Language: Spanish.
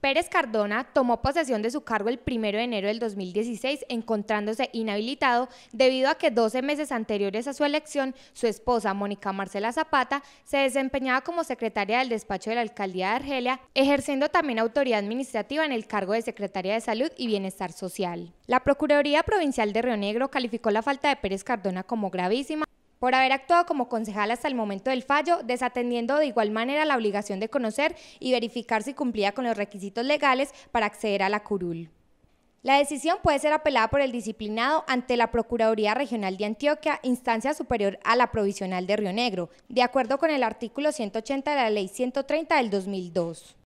Pérez Cardona tomó posesión de su cargo el 1 de enero del 2016, encontrándose inhabilitado debido a que 12 meses anteriores a su elección, su esposa, Mónica Marcela Zapata, se desempeñaba como secretaria del despacho de la alcaldía de Argelia, ejerciendo también autoridad administrativa en el cargo de secretaria de Salud y Bienestar Social. La Procuraduría Provincial de Río Negro calificó la falta de Pérez Cardona como gravísima por haber actuado como concejal hasta el momento del fallo, desatendiendo de igual manera la obligación de conocer y verificar si cumplía con los requisitos legales para acceder a la curul. La decisión puede ser apelada por el disciplinado ante la Procuraduría Regional de Antioquia, instancia superior a la provisional de Río Negro, de acuerdo con el artículo 180 de la Ley 130 del 2002.